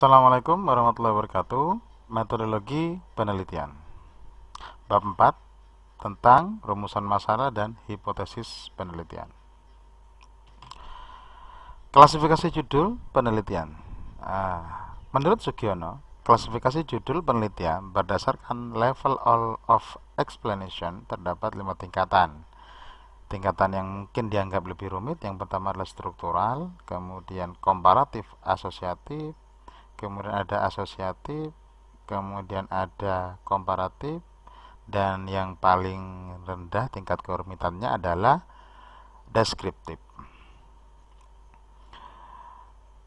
Assalamualaikum warahmatullahi wabarakatuh Metodologi penelitian Bab 4 Tentang rumusan masalah dan hipotesis penelitian Klasifikasi judul penelitian ah, Menurut Sugiono Klasifikasi judul penelitian berdasarkan level all of explanation terdapat lima tingkatan tingkatan yang mungkin dianggap lebih rumit yang pertama adalah struktural kemudian komparatif asosiatif kemudian ada asosiatif, kemudian ada komparatif, dan yang paling rendah tingkat kerumitannya adalah deskriptif.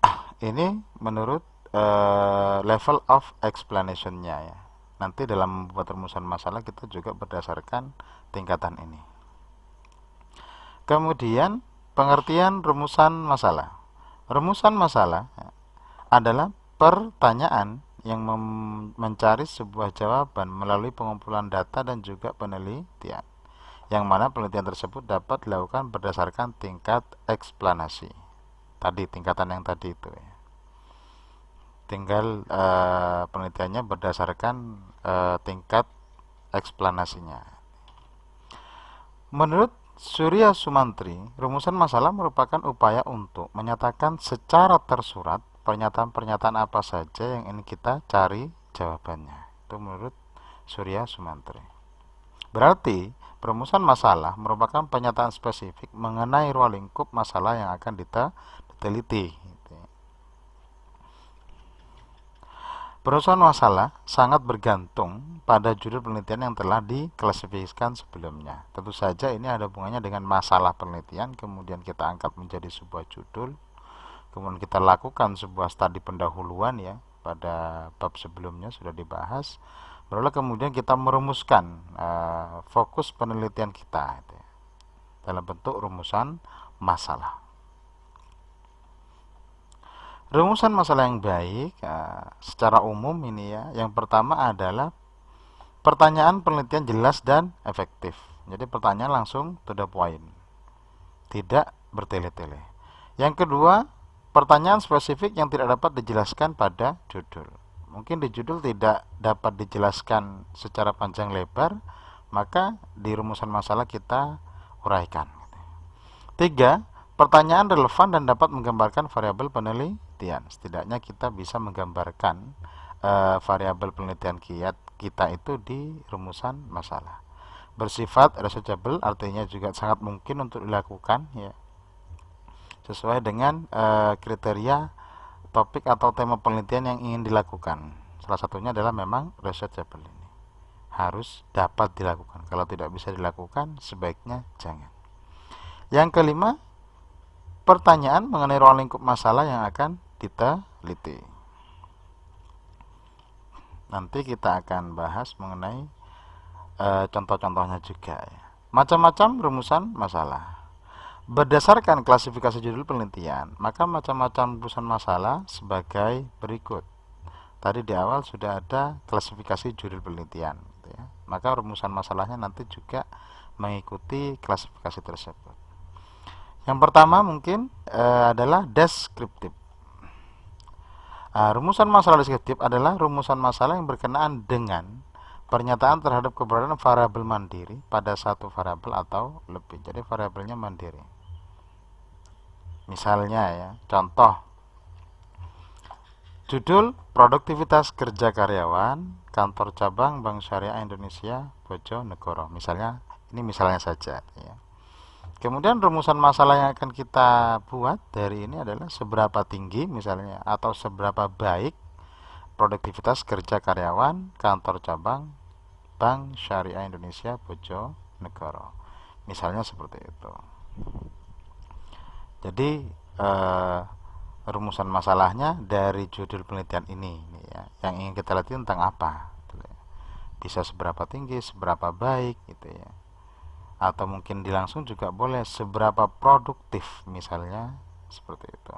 Ah, ini menurut uh, level of explanationnya ya. Nanti dalam membuat rumusan masalah kita juga berdasarkan tingkatan ini. Kemudian pengertian rumusan masalah. Rumusan masalah adalah pertanyaan yang mencari sebuah jawaban melalui pengumpulan data dan juga penelitian yang mana penelitian tersebut dapat dilakukan berdasarkan tingkat eksplanasi tadi tingkatan yang tadi itu ya tinggal uh, penelitiannya berdasarkan uh, tingkat eksplanasinya menurut Surya Sumantri rumusan masalah merupakan upaya untuk menyatakan secara tersurat pernyataan-pernyataan apa saja yang ingin kita cari jawabannya. Itu menurut Surya Sumantri. Berarti perumusan masalah merupakan pernyataan spesifik mengenai ruang lingkup masalah yang akan kita teliti. Gitu ya. Perusahaan masalah sangat bergantung pada judul penelitian yang telah diklasifikasikan sebelumnya. Tentu saja ini ada hubungannya dengan masalah penelitian, kemudian kita angkat menjadi sebuah judul, kemudian kita lakukan sebuah studi pendahuluan ya pada bab sebelumnya sudah dibahas barulah kemudian kita merumuskan uh, fokus penelitian kita itu ya, dalam bentuk rumusan masalah rumusan masalah yang baik eh, secara umum ini ya yang pertama adalah pertanyaan penelitian jelas dan efektif jadi pertanyaan langsung to the point tidak bertele-tele yang kedua Pertanyaan spesifik yang tidak dapat dijelaskan pada judul. Mungkin di judul tidak dapat dijelaskan secara panjang lebar, maka di rumusan masalah kita uraikan. Tiga, pertanyaan relevan dan dapat menggambarkan variabel penelitian. Setidaknya kita bisa menggambarkan e, variabel penelitian kiat kita itu di rumusan masalah. Bersifat researchable artinya juga sangat mungkin untuk dilakukan ya sesuai dengan e, kriteria topik atau tema penelitian yang ingin dilakukan. Salah satunya adalah memang researchable ini harus dapat dilakukan. Kalau tidak bisa dilakukan, sebaiknya jangan. Yang kelima, pertanyaan mengenai ruang lingkup masalah yang akan kita diteliti. Nanti kita akan bahas mengenai e, contoh-contohnya juga. ya. Macam-macam rumusan masalah. Berdasarkan klasifikasi judul penelitian, maka macam-macam rumusan masalah sebagai berikut. Tadi di awal sudah ada klasifikasi judul penelitian, gitu ya. maka rumusan masalahnya nanti juga mengikuti klasifikasi tersebut. Yang pertama mungkin e, adalah deskriptif. E, rumusan masalah deskriptif adalah rumusan masalah yang berkenaan dengan pernyataan terhadap keberadaan variabel mandiri pada satu variabel atau lebih. Jadi variabelnya mandiri. Misalnya ya, contoh judul produktivitas kerja karyawan kantor cabang Bank Syariah Indonesia Bojonegoro. Misalnya ini misalnya saja ya. Kemudian rumusan masalah yang akan kita buat dari ini adalah seberapa tinggi misalnya atau seberapa baik produktivitas kerja karyawan kantor cabang Bank Syariah Indonesia Bojonegoro. Misalnya seperti itu. Jadi eh, rumusan masalahnya dari judul penelitian ini ya. Yang ingin kita lihat tentang apa? Gitu ya. Bisa seberapa tinggi, seberapa baik gitu ya. Atau mungkin dilangsung juga boleh seberapa produktif misalnya seperti itu.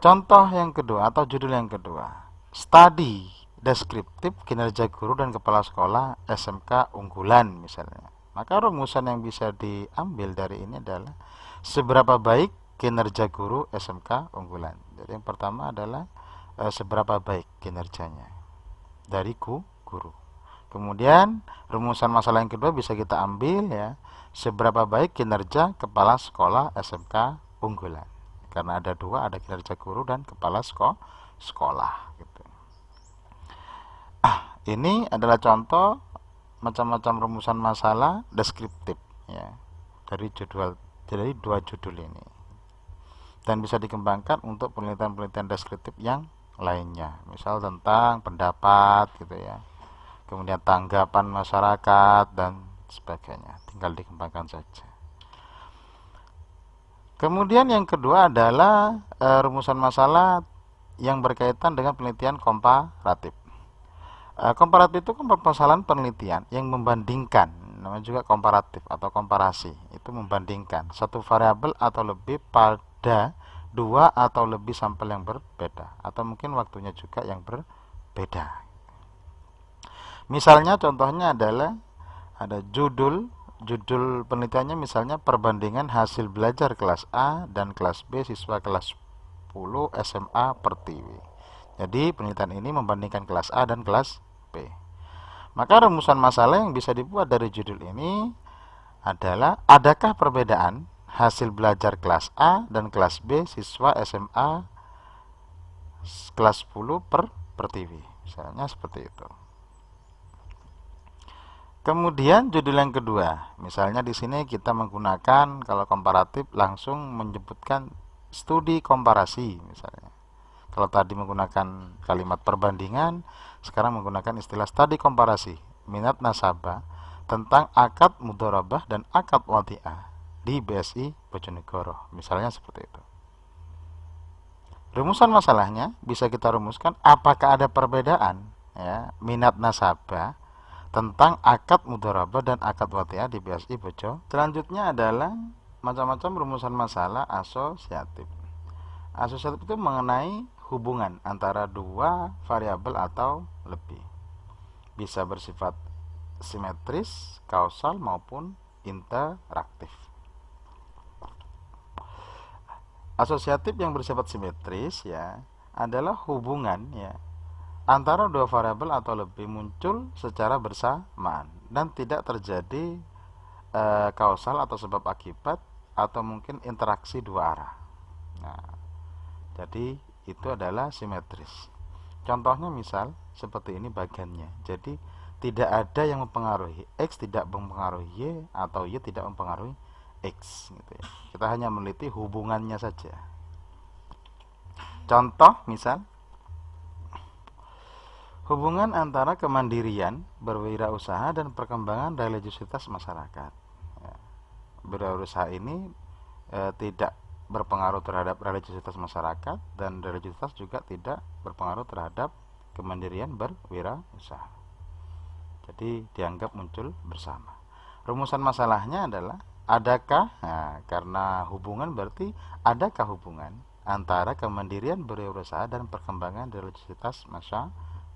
Contoh yang kedua atau judul yang kedua. Study deskriptif kinerja guru dan kepala sekolah SMK unggulan misalnya. Maka rumusan yang bisa diambil dari ini adalah seberapa baik kinerja guru SMK unggulan. Jadi yang pertama adalah e, seberapa baik kinerjanya dari ku, guru. Kemudian rumusan masalah yang kedua bisa kita ambil ya seberapa baik kinerja kepala sekolah SMK unggulan. Karena ada dua, ada kinerja guru dan kepala sekolah sekolah. Gitu. Ah, ini adalah contoh macam-macam rumusan masalah deskriptif ya dari jadwal dari dua judul ini dan bisa dikembangkan untuk penelitian-penelitian deskriptif yang lainnya misal tentang pendapat gitu ya kemudian tanggapan masyarakat dan sebagainya tinggal dikembangkan saja kemudian yang kedua adalah e, rumusan masalah yang berkaitan dengan penelitian komparatif e, komparatif itu kan permasalahan penelitian yang membandingkan namanya juga komparatif atau komparasi itu membandingkan satu variabel atau lebih pada dua atau lebih sampel yang berbeda atau mungkin waktunya juga yang berbeda misalnya contohnya adalah ada judul judul penelitiannya misalnya perbandingan hasil belajar kelas A dan kelas B siswa kelas 10 SMA Pertiwi jadi penelitian ini membandingkan kelas A dan kelas B maka rumusan masalah yang bisa dibuat dari judul ini adalah adakah perbedaan hasil belajar kelas A dan kelas B siswa SMA kelas 10 per per TV misalnya seperti itu kemudian judul yang kedua misalnya di sini kita menggunakan kalau komparatif langsung menyebutkan studi komparasi misalnya kalau tadi menggunakan kalimat perbandingan, sekarang menggunakan istilah studi komparasi minat nasabah tentang akad mudharabah dan akad watia di BSI Bojonegoro. Misalnya seperti itu. Rumusan masalahnya bisa kita rumuskan apakah ada perbedaan ya, minat nasabah tentang akad mudharabah dan akad watia di BSI Bojo. Selanjutnya adalah macam-macam rumusan masalah asosiatif asosiatif itu mengenai hubungan antara dua variabel atau lebih. Bisa bersifat simetris, kausal maupun interaktif. Asosiatif yang bersifat simetris ya adalah hubungan ya antara dua variabel atau lebih muncul secara bersamaan dan tidak terjadi e, kausal atau sebab akibat atau mungkin interaksi dua arah. Nah, jadi itu adalah simetris. Contohnya misal seperti ini bagiannya. Jadi tidak ada yang mempengaruhi x tidak mempengaruhi y atau y tidak mempengaruhi x gitu ya. Kita hanya meneliti hubungannya saja. Contoh misal hubungan antara kemandirian, berwirausaha dan perkembangan religiositas masyarakat. Ya. Berwirausaha ini e, tidak berpengaruh terhadap religiositas masyarakat dan religiositas juga tidak berpengaruh terhadap kemandirian berwirausaha. Jadi dianggap muncul bersama. Rumusan masalahnya adalah adakah nah, karena hubungan berarti adakah hubungan antara kemandirian berwirausaha dan perkembangan religiositas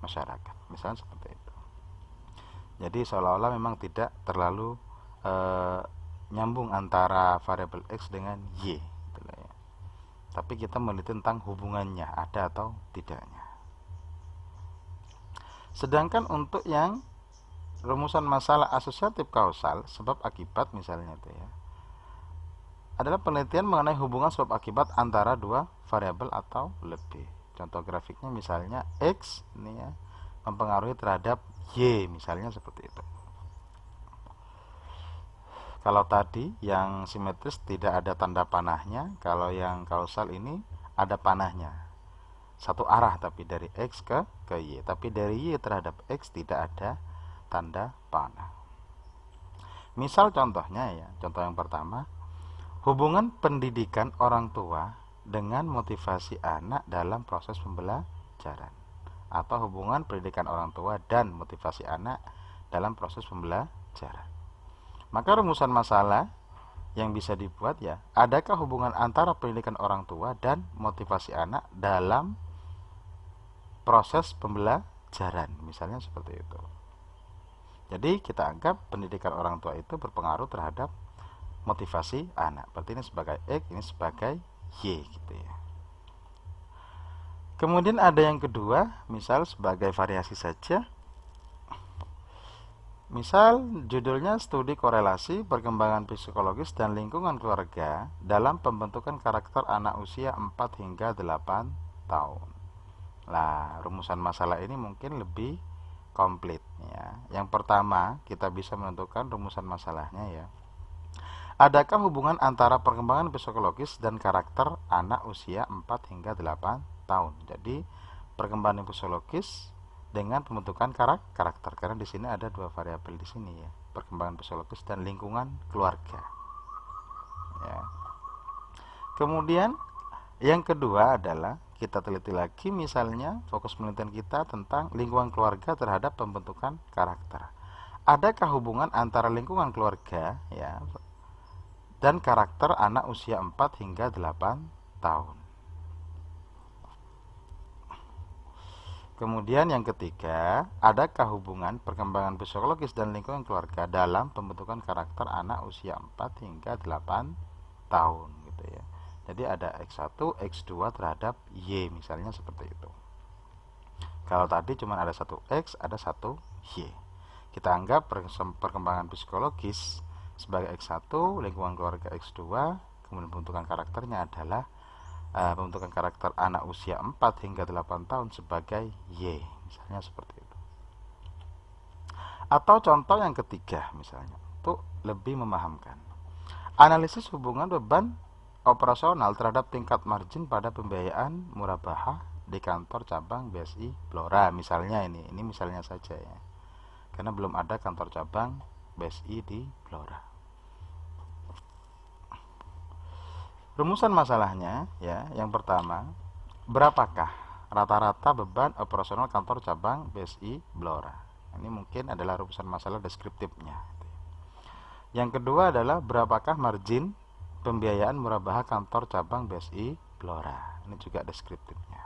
masyarakat. Misalnya seperti itu. Jadi seolah-olah memang tidak terlalu eh, nyambung antara variabel x dengan y tapi kita meneliti tentang hubungannya ada atau tidaknya sedangkan untuk yang rumusan masalah asosiatif kausal sebab akibat misalnya itu ya adalah penelitian mengenai hubungan sebab akibat antara dua variabel atau lebih contoh grafiknya misalnya x ini ya mempengaruhi terhadap y misalnya seperti itu kalau tadi yang simetris tidak ada tanda panahnya, kalau yang kausal ini ada panahnya. Satu arah tapi dari X ke, ke Y, tapi dari Y terhadap X tidak ada tanda panah. Misal contohnya ya, contoh yang pertama, hubungan pendidikan orang tua dengan motivasi anak dalam proses pembelajaran atau hubungan pendidikan orang tua dan motivasi anak dalam proses pembelajaran. Maka rumusan masalah yang bisa dibuat ya, adakah hubungan antara pendidikan orang tua dan motivasi anak dalam proses pembelajaran? Misalnya seperti itu. Jadi kita anggap pendidikan orang tua itu berpengaruh terhadap motivasi anak. Berarti ini sebagai X, ini sebagai Y gitu ya. Kemudian ada yang kedua, misal sebagai variasi saja, Misal, judulnya Studi Korelasi Perkembangan Psikologis dan Lingkungan Keluarga dalam Pembentukan Karakter Anak Usia 4 hingga 8 tahun. Nah, rumusan masalah ini mungkin lebih komplit ya. Yang pertama, kita bisa menentukan rumusan masalahnya ya. Adakah hubungan antara perkembangan psikologis dan karakter anak usia 4 hingga 8 tahun? Jadi, perkembangan psikologis dengan pembentukan karak karakter karena di sini ada dua variabel di sini ya perkembangan psikologis dan lingkungan keluarga ya. kemudian yang kedua adalah kita teliti lagi misalnya fokus penelitian kita tentang lingkungan keluarga terhadap pembentukan karakter adakah hubungan antara lingkungan keluarga ya dan karakter anak usia 4 hingga 8 tahun Kemudian yang ketiga, adakah hubungan perkembangan psikologis dan lingkungan keluarga dalam pembentukan karakter anak usia 4 hingga 8 tahun gitu ya. Jadi ada X1, X2 terhadap Y misalnya seperti itu. Kalau tadi cuma ada satu X, ada satu Y. Kita anggap perkembangan psikologis sebagai X1, lingkungan keluarga X2, kemudian pembentukan karakternya adalah uh, pembentukan karakter anak usia 4 hingga 8 tahun sebagai Y misalnya seperti itu atau contoh yang ketiga misalnya untuk lebih memahamkan analisis hubungan beban operasional terhadap tingkat margin pada pembiayaan murabaha di kantor cabang BSI Blora misalnya ini ini misalnya saja ya karena belum ada kantor cabang BSI di Blora Rumusan masalahnya ya, yang pertama, berapakah rata-rata beban operasional kantor cabang BSI Blora? Ini mungkin adalah rumusan masalah deskriptifnya. Yang kedua adalah berapakah margin pembiayaan murabaha kantor cabang BSI Blora? Ini juga deskriptifnya.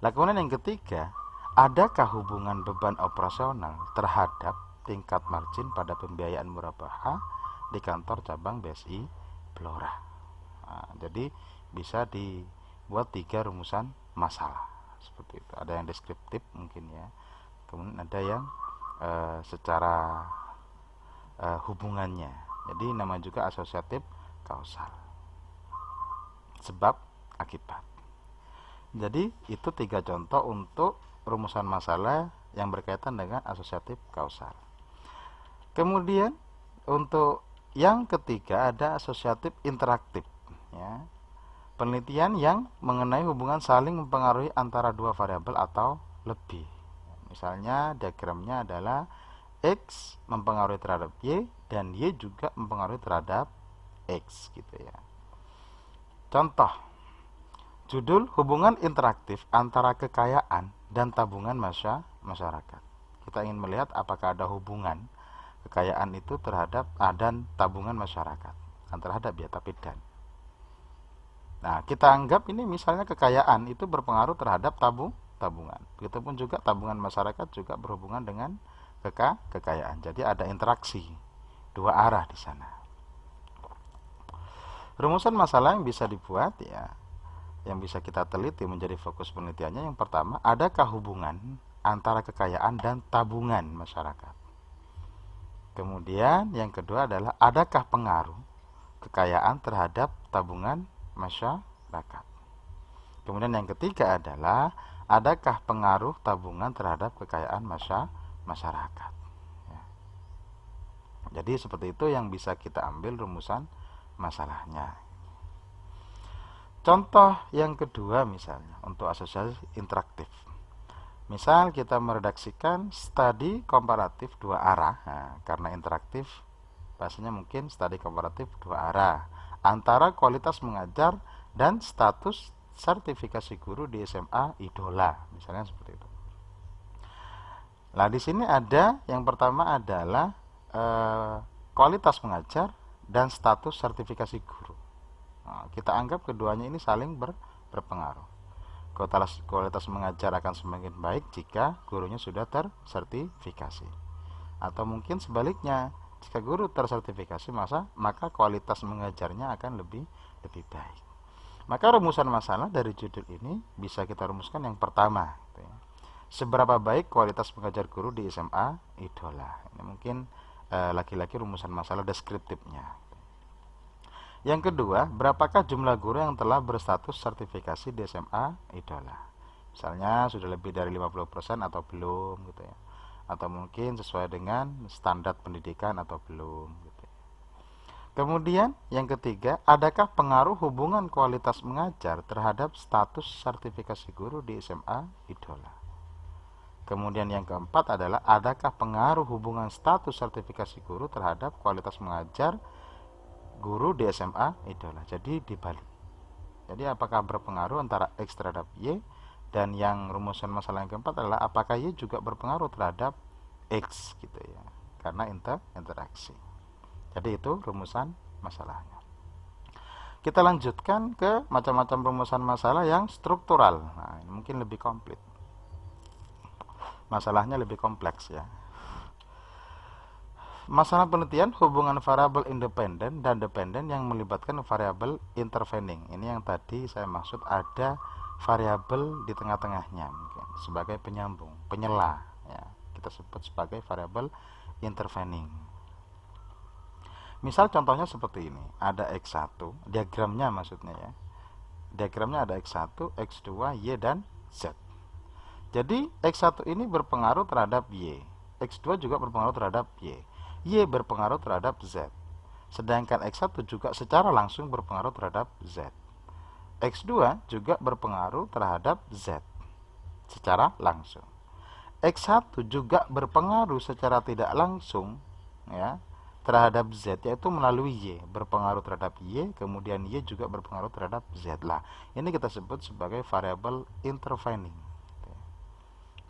Nah, kemudian yang ketiga, adakah hubungan beban operasional terhadap tingkat margin pada pembiayaan murabaha di kantor cabang BSI Blora? Nah, jadi bisa dibuat tiga rumusan masalah seperti itu. Ada yang deskriptif mungkin ya. Kemudian ada yang e, secara e, hubungannya. Jadi nama juga asosiatif kausal. Sebab akibat. Jadi itu tiga contoh untuk rumusan masalah yang berkaitan dengan asosiatif kausal. Kemudian untuk yang ketiga ada asosiatif interaktif ya. Penelitian yang mengenai hubungan saling mempengaruhi antara dua variabel atau lebih. Misalnya diagramnya adalah X mempengaruhi terhadap Y dan Y juga mempengaruhi terhadap X gitu ya. Contoh judul hubungan interaktif antara kekayaan dan tabungan masyarakat. Kita ingin melihat apakah ada hubungan kekayaan itu terhadap ah, tabungan masyarakat. antara terhadap ya tapi dan. Nah, kita anggap ini misalnya kekayaan itu berpengaruh terhadap tabung tabungan. pun juga tabungan masyarakat juga berhubungan dengan keka kekayaan. Jadi ada interaksi dua arah di sana. Rumusan masalah yang bisa dibuat ya yang bisa kita teliti menjadi fokus penelitiannya yang pertama, adakah hubungan antara kekayaan dan tabungan masyarakat? Kemudian yang kedua adalah adakah pengaruh kekayaan terhadap tabungan masyarakat. Kemudian yang ketiga adalah adakah pengaruh tabungan terhadap kekayaan masyarakat. Ya. Jadi seperti itu yang bisa kita ambil rumusan masalahnya. Contoh yang kedua misalnya untuk asosiasi interaktif. Misal kita meredaksikan studi komparatif dua arah. Nah, karena interaktif bahasanya mungkin studi komparatif dua arah antara kualitas mengajar dan status sertifikasi guru di SMA idola misalnya seperti itu. Nah di sini ada yang pertama adalah e, kualitas mengajar dan status sertifikasi guru. Nah, kita anggap keduanya ini saling ber, berpengaruh. Kualitas, kualitas mengajar akan semakin baik jika gurunya sudah tersertifikasi. Atau mungkin sebaliknya, jika guru tersertifikasi, masa maka kualitas mengajarnya akan lebih lebih baik. Maka rumusan masalah dari judul ini bisa kita rumuskan yang pertama. Gitu ya. Seberapa baik kualitas mengajar guru di SMA idola. Ini mungkin eh, laki-laki e, rumusan masalah deskriptifnya. Yang kedua, berapakah jumlah guru yang telah berstatus sertifikasi di SMA idola? Misalnya sudah lebih dari 50% atau belum gitu ya atau mungkin sesuai dengan standar pendidikan atau belum gitu ya. Kemudian yang ketiga, adakah pengaruh hubungan kualitas mengajar terhadap status sertifikasi guru di SMA idola? Kemudian yang keempat adalah adakah pengaruh hubungan status sertifikasi guru terhadap kualitas mengajar guru di SMA idola? Jadi dibalik. Jadi apakah berpengaruh antara X terhadap Y dan yang rumusan masalah yang keempat adalah apakah ia juga berpengaruh terhadap X gitu ya karena inter interaksi jadi itu rumusan masalahnya kita lanjutkan ke macam-macam rumusan masalah yang struktural nah, ini mungkin lebih komplit masalahnya lebih kompleks ya masalah penelitian hubungan variabel independen dan dependen yang melibatkan variabel intervening ini yang tadi saya maksud ada variabel di tengah-tengahnya mungkin sebagai penyambung, penyela ya. Kita sebut sebagai variabel intervening. Misal contohnya seperti ini, ada X1, diagramnya maksudnya ya. Diagramnya ada X1, X2, Y dan Z. Jadi X1 ini berpengaruh terhadap Y, X2 juga berpengaruh terhadap Y, Y berpengaruh terhadap Z. Sedangkan X1 juga secara langsung berpengaruh terhadap Z. X2 juga berpengaruh terhadap Z secara langsung. X1 juga berpengaruh secara tidak langsung ya terhadap Z yaitu melalui Y berpengaruh terhadap Y kemudian Y juga berpengaruh terhadap Z lah ini kita sebut sebagai variabel intervening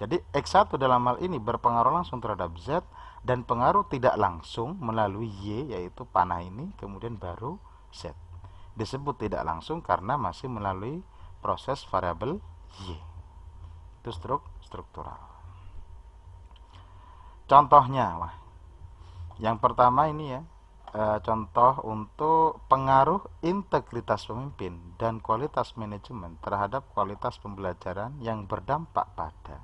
jadi X1 dalam hal ini berpengaruh langsung terhadap Z dan pengaruh tidak langsung melalui Y yaitu panah ini kemudian baru Z disebut tidak langsung karena masih melalui proses variabel y. Itu struk struktural. Contohnya, wah. Yang pertama ini ya, e, contoh untuk pengaruh integritas pemimpin dan kualitas manajemen terhadap kualitas pembelajaran yang berdampak pada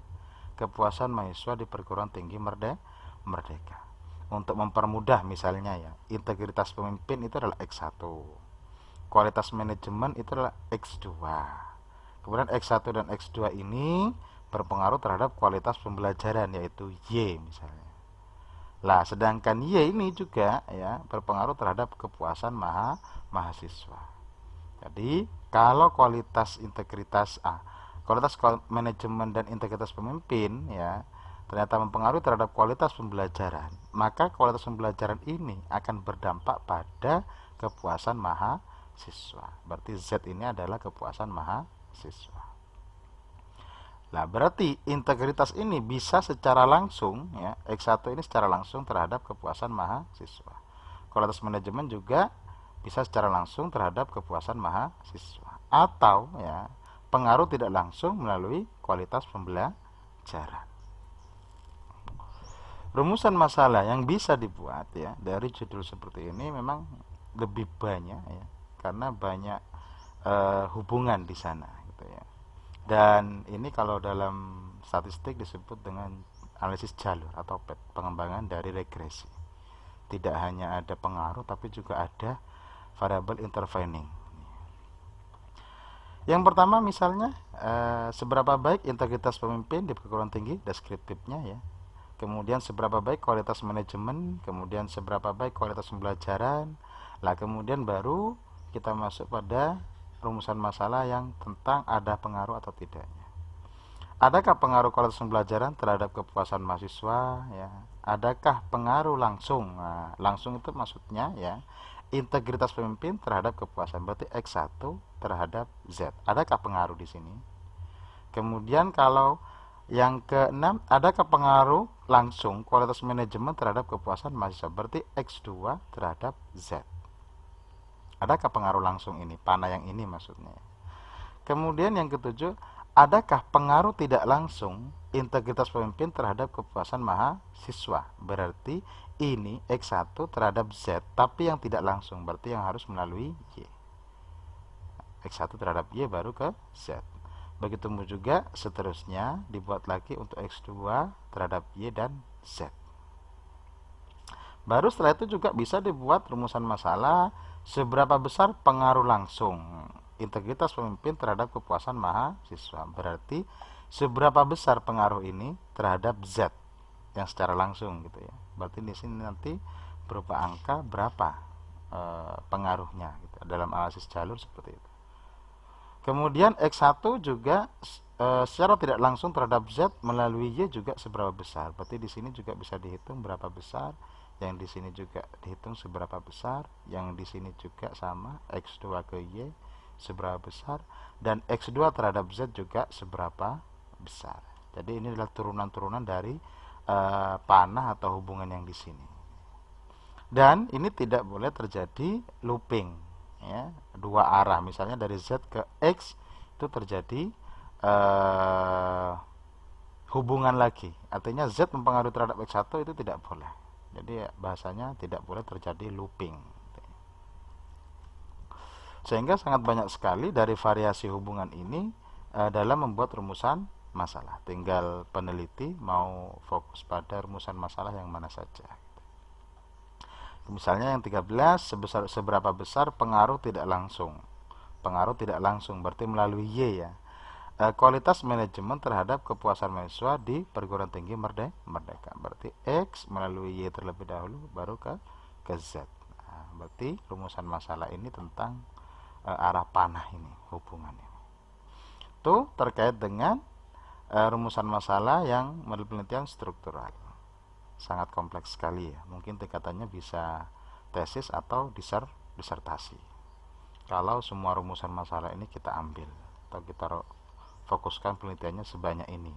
kepuasan mahasiswa di perguruan tinggi merdeka. Untuk mempermudah misalnya ya, integritas pemimpin itu adalah X1 kualitas manajemen itu adalah X2. Kemudian X1 dan X2 ini berpengaruh terhadap kualitas pembelajaran yaitu Y misalnya. Lah, sedangkan Y ini juga ya berpengaruh terhadap kepuasan maha mahasiswa. Jadi, kalau kualitas integritas A, kualitas manajemen dan integritas pemimpin ya ternyata mempengaruhi terhadap kualitas pembelajaran, maka kualitas pembelajaran ini akan berdampak pada kepuasan maha siswa. Berarti Z ini adalah kepuasan mahasiswa. Nah, berarti integritas ini bisa secara langsung ya, X1 ini secara langsung terhadap kepuasan mahasiswa. Kualitas manajemen juga bisa secara langsung terhadap kepuasan mahasiswa atau ya, pengaruh tidak langsung melalui kualitas pembelajaran. Rumusan masalah yang bisa dibuat ya dari judul seperti ini memang lebih banyak ya karena banyak uh, hubungan di sana gitu ya dan ini kalau dalam statistik disebut dengan analisis jalur atau pengembangan dari regresi tidak hanya ada pengaruh tapi juga ada variabel intervening yang pertama misalnya eh, seberapa baik integritas pemimpin di perguruan tinggi deskriptifnya ya. Kemudian seberapa baik kualitas manajemen, kemudian seberapa baik kualitas pembelajaran. Lah kemudian baru kita masuk pada rumusan masalah yang tentang ada pengaruh atau tidaknya. Adakah pengaruh kualitas pembelajaran terhadap kepuasan mahasiswa? Ya, adakah pengaruh langsung? Nah, langsung itu maksudnya ya integritas pemimpin terhadap kepuasan. Berarti X1 terhadap Z. Adakah pengaruh di sini? Kemudian kalau yang keenam, adakah pengaruh langsung kualitas manajemen terhadap kepuasan mahasiswa? Berarti X2 terhadap Z. Adakah pengaruh langsung ini? Panah yang ini maksudnya. Ya. Kemudian yang ketujuh, adakah pengaruh tidak langsung integritas pemimpin terhadap kepuasan mahasiswa? Berarti ini X1 terhadap Z, tapi yang tidak langsung, berarti yang harus melalui Y. X1 terhadap Y baru ke Z. Begitu juga seterusnya dibuat lagi untuk X2 terhadap Y dan Z. Baru setelah itu juga bisa dibuat rumusan masalah, Seberapa besar pengaruh langsung integritas pemimpin terhadap kepuasan mahasiswa? Berarti seberapa besar pengaruh ini terhadap Z yang secara langsung gitu ya. Berarti di sini nanti berupa angka berapa e, pengaruhnya gitu, dalam analisis jalur seperti itu. Kemudian X1 juga e, secara tidak langsung terhadap Z melalui Y juga seberapa besar. Berarti di sini juga bisa dihitung berapa besar yang di sini juga dihitung seberapa besar yang di sini juga sama x2 ke y seberapa besar dan x2 terhadap z juga seberapa besar jadi ini adalah turunan-turunan dari uh, panah atau hubungan yang di sini dan ini tidak boleh terjadi looping ya dua arah misalnya dari z ke x itu terjadi uh, hubungan lagi artinya z mempengaruhi terhadap x1 itu tidak boleh jadi bahasanya tidak boleh terjadi looping sehingga sangat banyak sekali dari variasi hubungan ini eh, dalam membuat rumusan masalah tinggal peneliti mau fokus pada rumusan masalah yang mana saja misalnya yang 13 sebesar seberapa besar pengaruh tidak langsung pengaruh tidak langsung berarti melalui Y ya Eh, kualitas manajemen terhadap kepuasan mahasiswa di perguruan tinggi merdeka merdeka berarti x melalui y terlebih dahulu baru ke ke z nah, berarti rumusan masalah ini tentang uh, arah panah ini hubungannya itu terkait dengan uh, rumusan masalah yang model penelitian struktural sangat kompleks sekali ya mungkin tingkatannya bisa tesis atau disert disertasi kalau semua rumusan masalah ini kita ambil atau kita fokuskan penelitiannya sebanyak ini.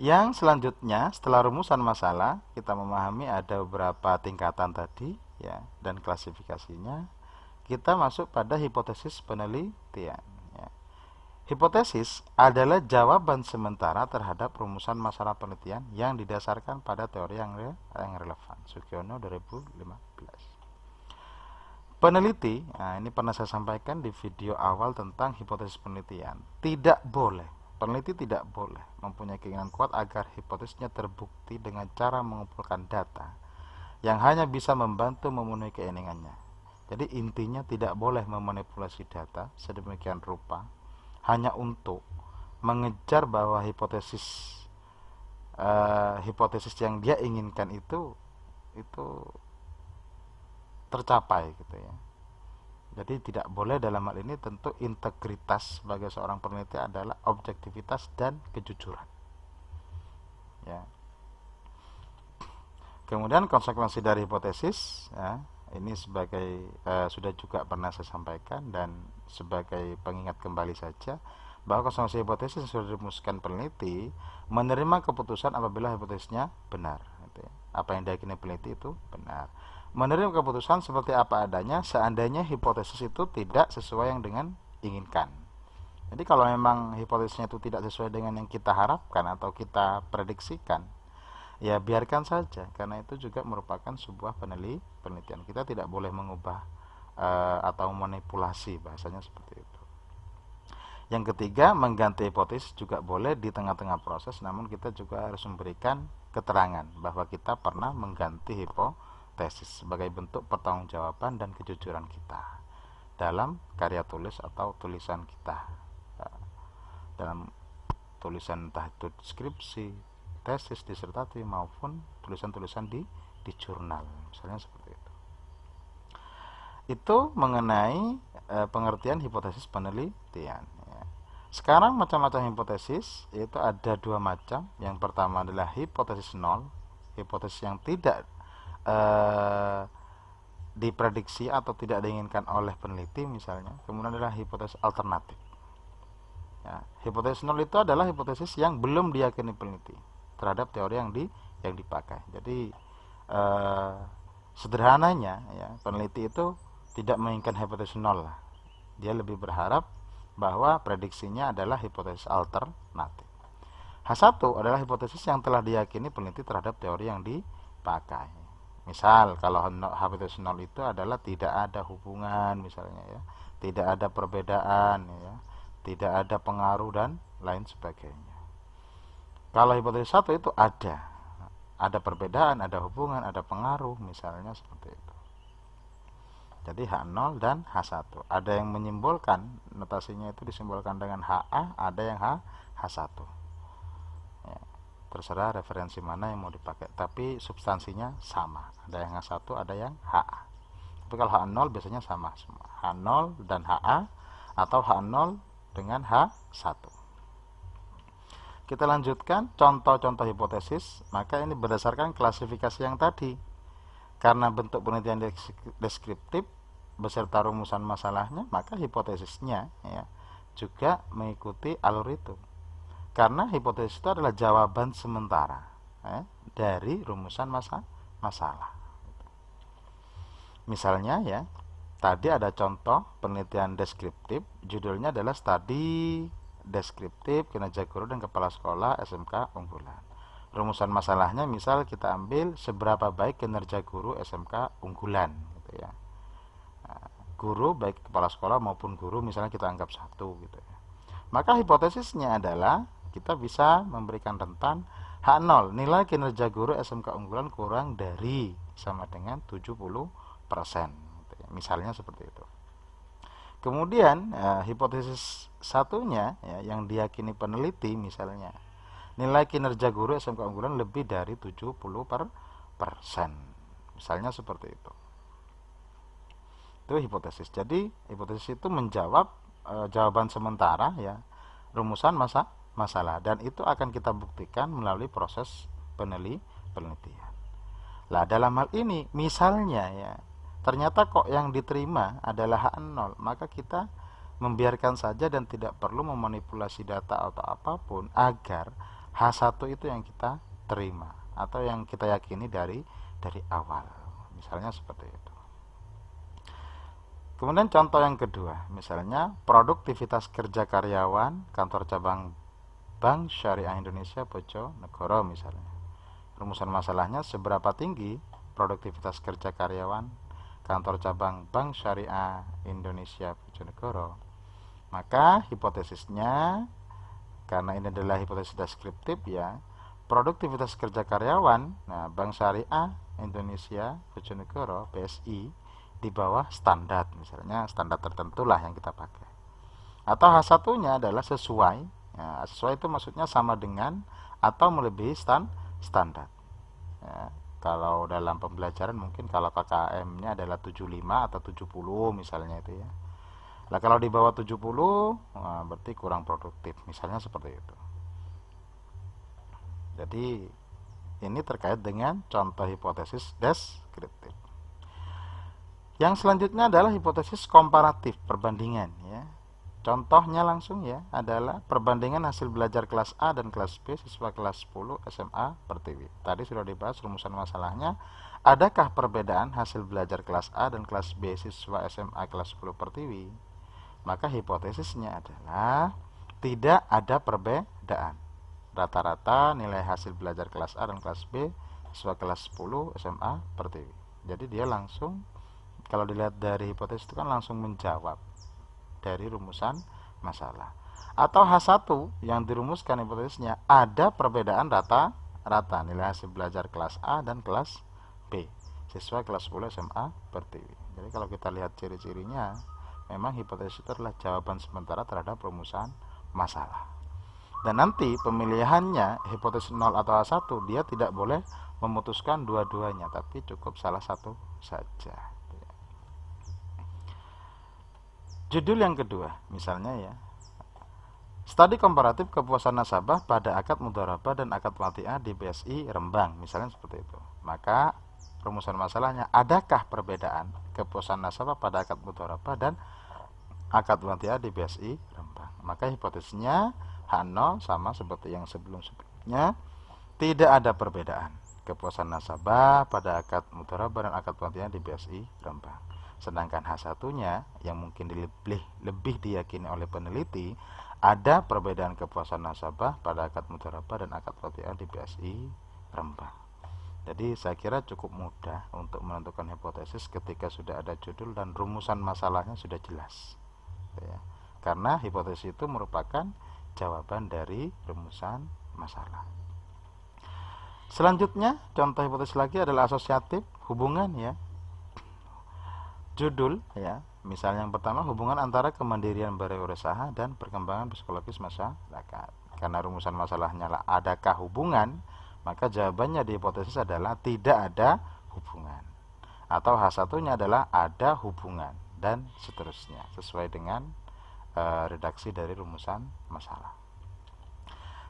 Yang selanjutnya setelah rumusan masalah kita memahami ada beberapa tingkatan tadi ya dan klasifikasinya kita masuk pada hipotesis penelitian. Ya. Hipotesis adalah jawaban sementara terhadap rumusan masalah penelitian yang didasarkan pada teori yang, re yang relevan. Sugiono 2015. Peneliti, nah ini pernah saya sampaikan di video awal tentang hipotesis penelitian. Tidak boleh, peneliti tidak boleh mempunyai keinginan kuat agar hipotesisnya terbukti dengan cara mengumpulkan data yang hanya bisa membantu memenuhi keinginannya. Jadi intinya tidak boleh memanipulasi data sedemikian rupa hanya untuk mengejar bahwa hipotesis uh, hipotesis yang dia inginkan itu itu tercapai gitu ya. Jadi tidak boleh dalam hal ini tentu integritas sebagai seorang peneliti adalah objektivitas dan kejujuran. Ya. Kemudian konsekuensi dari hipotesis ya, ini sebagai eh, sudah juga pernah saya sampaikan dan sebagai pengingat kembali saja bahwa konsekuensi hipotesis yang sudah dimusikan peneliti menerima keputusan apabila hipotesisnya benar. Gitu ya. Apa yang diyakini peneliti itu benar menerima keputusan seperti apa adanya seandainya hipotesis itu tidak sesuai yang dengan inginkan. Jadi kalau memang hipotesisnya itu tidak sesuai dengan yang kita harapkan atau kita prediksikan, ya biarkan saja karena itu juga merupakan sebuah peneliti penelitian. Kita tidak boleh mengubah e, atau manipulasi bahasanya seperti itu. Yang ketiga, mengganti hipotesis juga boleh di tengah-tengah proses, namun kita juga harus memberikan keterangan bahwa kita pernah mengganti hipotesis tesis sebagai bentuk pertanggungjawaban dan kejujuran kita dalam karya tulis atau tulisan kita eh, dalam tulisan entah itu skripsi, tesis disertasi maupun tulisan-tulisan di di jurnal misalnya seperti itu. Itu mengenai e, pengertian hipotesis penelitian. Ya. Sekarang macam-macam hipotesis yaitu ada dua macam. Yang pertama adalah hipotesis nol, hipotesis yang tidak Eh, diprediksi atau tidak diinginkan oleh peneliti misalnya kemudian adalah hipotesis alternatif ya, hipotesis nol itu adalah hipotesis yang belum diyakini peneliti terhadap teori yang di yang dipakai jadi eh, sederhananya ya peneliti itu tidak menginginkan hipotesis nol lah dia lebih berharap bahwa prediksinya adalah hipotesis alternatif H1 adalah hipotesis yang telah diyakini peneliti terhadap teori yang dipakai Misal kalau habitus nol itu adalah tidak ada hubungan misalnya ya, tidak ada perbedaan ya, tidak ada pengaruh dan lain sebagainya. Kalau hipotesis satu itu ada, ada perbedaan, ada hubungan, ada pengaruh misalnya seperti itu. Jadi H0 dan H1. Ada yang menyimbolkan notasinya itu disimbolkan dengan HA, ada yang H H1 terserah referensi mana yang mau dipakai tapi substansinya sama ada yang H1 ada yang HA tapi kalau H0 biasanya sama semua H0 dan HA atau H0 dengan H1 kita lanjutkan contoh-contoh hipotesis maka ini berdasarkan klasifikasi yang tadi karena bentuk penelitian deskriptif beserta rumusan masalahnya maka hipotesisnya ya, juga mengikuti alur itu karena hipotesis itu adalah jawaban sementara eh, dari rumusan masa masalah. Misalnya ya, tadi ada contoh penelitian deskriptif, judulnya adalah studi deskriptif kinerja guru dan kepala sekolah SMK unggulan. Rumusan masalahnya misal kita ambil seberapa baik kinerja guru SMK unggulan gitu ya. Nah, guru baik kepala sekolah maupun guru misalnya kita anggap satu gitu ya. Maka hipotesisnya adalah kita bisa memberikan rentan H0 nilai kinerja guru SMK unggulan kurang dari sama dengan 70% misalnya seperti itu kemudian ya, hipotesis satunya ya, yang diyakini peneliti misalnya nilai kinerja guru SMK unggulan lebih dari 70 per persen misalnya seperti itu itu hipotesis jadi hipotesis itu menjawab e, jawaban sementara ya rumusan masa masalah dan itu akan kita buktikan melalui proses peneli penelitian. Lah dalam hal ini misalnya ya ternyata kok yang diterima adalah H0 maka kita membiarkan saja dan tidak perlu memanipulasi data atau apapun agar H1 itu yang kita terima atau yang kita yakini dari dari awal misalnya seperti itu kemudian contoh yang kedua misalnya produktivitas kerja karyawan kantor cabang Bank Syariah Indonesia Negoro misalnya. Rumusan masalahnya seberapa tinggi produktivitas kerja karyawan kantor cabang Bank Syariah Indonesia Bojonegoro. Maka hipotesisnya karena ini adalah hipotesis deskriptif ya, produktivitas kerja karyawan nah Bank Syariah Indonesia Bojonegoro BSI di bawah standar misalnya standar tertentulah yang kita pakai. Atau H satunya adalah sesuai Ya, sesuai itu maksudnya sama dengan atau melebihi stand standar. Ya, kalau dalam pembelajaran mungkin kalau KKM-nya adalah 75 atau 70 misalnya itu ya. Nah, kalau di bawah 70 nah, berarti kurang produktif, misalnya seperti itu. Jadi ini terkait dengan contoh hipotesis deskriptif. Yang selanjutnya adalah hipotesis komparatif perbandingan Contohnya langsung ya adalah perbandingan hasil belajar kelas A dan kelas B siswa kelas 10 SMA Pertiwi. Tadi sudah dibahas rumusan masalahnya. Adakah perbedaan hasil belajar kelas A dan kelas B siswa SMA kelas 10 Pertiwi? Maka hipotesisnya adalah tidak ada perbedaan. Rata-rata nilai hasil belajar kelas A dan kelas B siswa kelas 10 SMA Pertiwi. Jadi dia langsung kalau dilihat dari hipotesis itu kan langsung menjawab dari rumusan masalah. Atau H1 yang dirumuskan hipotesisnya ada perbedaan rata-rata nilai hasil belajar kelas A dan kelas B sesuai kelas 10 SMA Pertiwi. Jadi kalau kita lihat ciri-cirinya memang hipotesis itu adalah jawaban sementara terhadap rumusan masalah. Dan nanti pemilihannya hipotesis 0 atau H1 dia tidak boleh memutuskan dua-duanya tapi cukup salah satu saja. Judul yang kedua, misalnya ya. Studi komparatif kepuasan nasabah pada akad mudharabah dan akad watiah di BSI Rembang, misalnya seperti itu. Maka rumusan masalahnya, adakah perbedaan kepuasan nasabah pada akad mudharabah dan akad watiah di BSI Rembang? Maka hipotesisnya H0 sama seperti yang sebelum-sebelumnya, tidak ada perbedaan kepuasan nasabah pada akad mudharabah dan akad watiah di BSI Rembang. Sedangkan H1-nya yang mungkin lebih lebih diyakini oleh peneliti ada perbedaan kepuasan nasabah pada akad mudharabah dan akad rabi'ah di BSI Rembang. Jadi saya kira cukup mudah untuk menentukan hipotesis ketika sudah ada judul dan rumusan masalahnya sudah jelas. Gitu ya. Karena hipotesis itu merupakan jawaban dari rumusan masalah. Selanjutnya contoh hipotesis lagi adalah asosiatif hubungan ya judul ya misalnya yang pertama hubungan antara kemandirian berwirausaha dan perkembangan psikologis masyarakat karena rumusan masalahnya lah adakah hubungan maka jawabannya di hipotesis adalah tidak ada hubungan atau hal satunya adalah ada hubungan dan seterusnya sesuai dengan e, redaksi dari rumusan masalah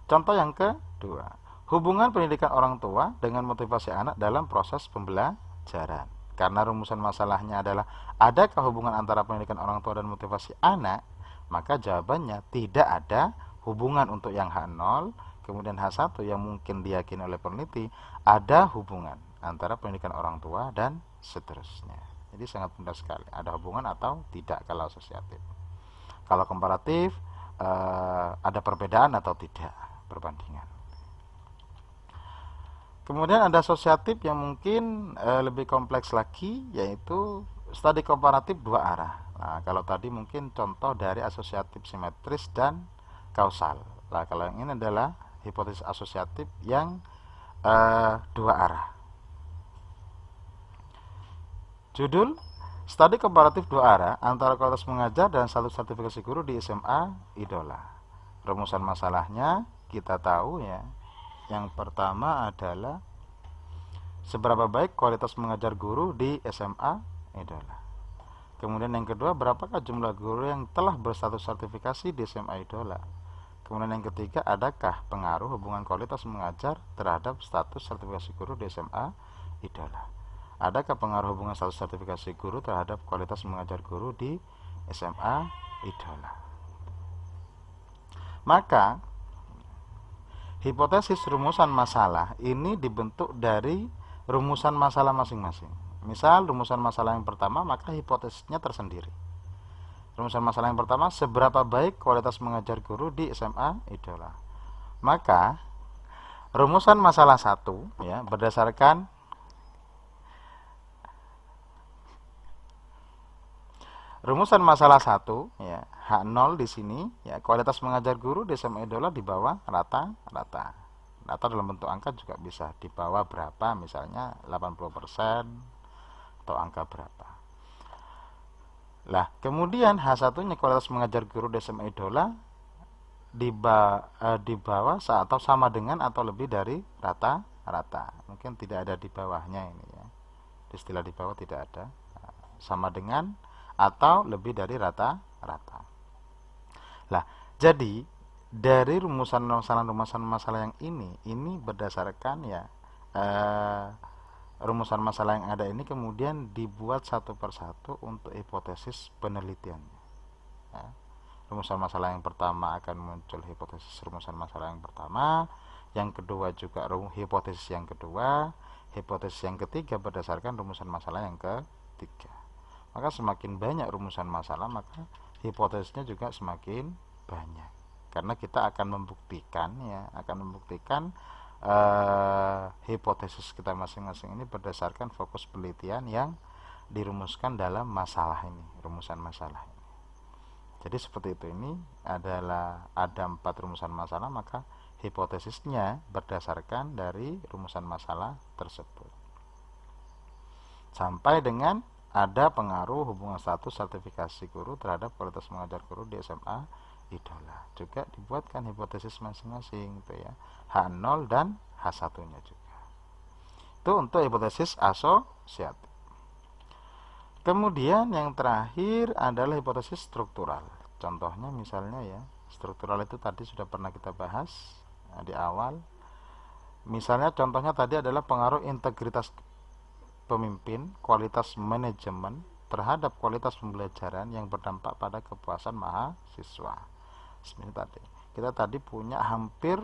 contoh yang kedua hubungan pendidikan orang tua dengan motivasi anak dalam proses pembelajaran karena rumusan masalahnya adalah adakah hubungan antara pendidikan orang tua dan motivasi anak? Maka jawabannya tidak ada hubungan untuk yang H0 kemudian H1 yang mungkin diyakini oleh peneliti ada hubungan antara pendidikan orang tua dan seterusnya. Jadi sangat mudah sekali ada hubungan atau tidak kalau asosiatif. Kalau komparatif eh, ada perbedaan atau tidak perbandingan. Kemudian ada asosiatif yang mungkin e, lebih kompleks lagi yaitu studi komparatif dua arah. Nah, kalau tadi mungkin contoh dari asosiatif simetris dan kausal. Nah, kalau yang ini adalah hipotesis asosiatif yang e, dua arah. Judul Studi komparatif dua arah antara kualitas mengajar dan satu sertifikasi guru di SMA Idola. Rumusan masalahnya kita tahu ya yang pertama adalah seberapa baik kualitas mengajar guru di SMA idola. Kemudian yang kedua, berapakah jumlah guru yang telah berstatus sertifikasi di SMA idola? Kemudian yang ketiga, adakah pengaruh hubungan kualitas mengajar terhadap status sertifikasi guru di SMA idola? Adakah pengaruh hubungan status sertifikasi guru terhadap kualitas mengajar guru di SMA idola? Maka hipotesis rumusan masalah ini dibentuk dari rumusan masalah masing-masing. Misal rumusan masalah yang pertama maka hipotesisnya tersendiri. Rumusan masalah yang pertama seberapa baik kualitas mengajar guru di SMA Idola. Maka rumusan masalah satu ya berdasarkan rumusan masalah satu ya H0 di sini ya kualitas mengajar guru di SMA e idola di bawah rata-rata rata dalam bentuk angka juga bisa di bawah berapa misalnya 80% atau angka berapa lah kemudian H1 nya kualitas mengajar guru di SMA e idola di, ba eh, di bawah atau sama dengan atau lebih dari rata-rata mungkin tidak ada di bawahnya ini ya Di istilah di bawah tidak ada nah, sama dengan atau lebih dari rata-rata lah, jadi dari rumusan-rumusan masalah yang ini, ini berdasarkan ya eh, rumusan masalah yang ada ini kemudian dibuat satu persatu untuk hipotesis penelitiannya. Ya. Rumusan masalah yang pertama akan muncul hipotesis rumusan masalah yang pertama, yang kedua juga rum hipotesis yang kedua, hipotesis yang ketiga berdasarkan rumusan masalah yang ketiga. Maka semakin banyak rumusan masalah maka hipotesisnya juga semakin banyak karena kita akan membuktikan ya akan membuktikan uh, hipotesis kita masing-masing ini berdasarkan fokus penelitian yang dirumuskan dalam masalah ini rumusan masalah ini jadi seperti itu ini adalah ada empat rumusan masalah maka hipotesisnya berdasarkan dari rumusan masalah tersebut sampai dengan ada pengaruh hubungan satu sertifikasi guru terhadap kualitas mengajar guru di SMA idola juga dibuatkan hipotesis masing-masing itu ya H0 dan H1 nya juga itu untuk hipotesis asosiatif kemudian yang terakhir adalah hipotesis struktural contohnya misalnya ya struktural itu tadi sudah pernah kita bahas eh, di awal misalnya contohnya tadi adalah pengaruh integritas pemimpin, kualitas manajemen terhadap kualitas pembelajaran yang berdampak pada kepuasan mahasiswa. Sebenarnya tadi kita tadi punya hampir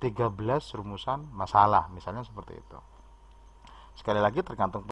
13 rumusan masalah, misalnya seperti itu. Sekali lagi tergantung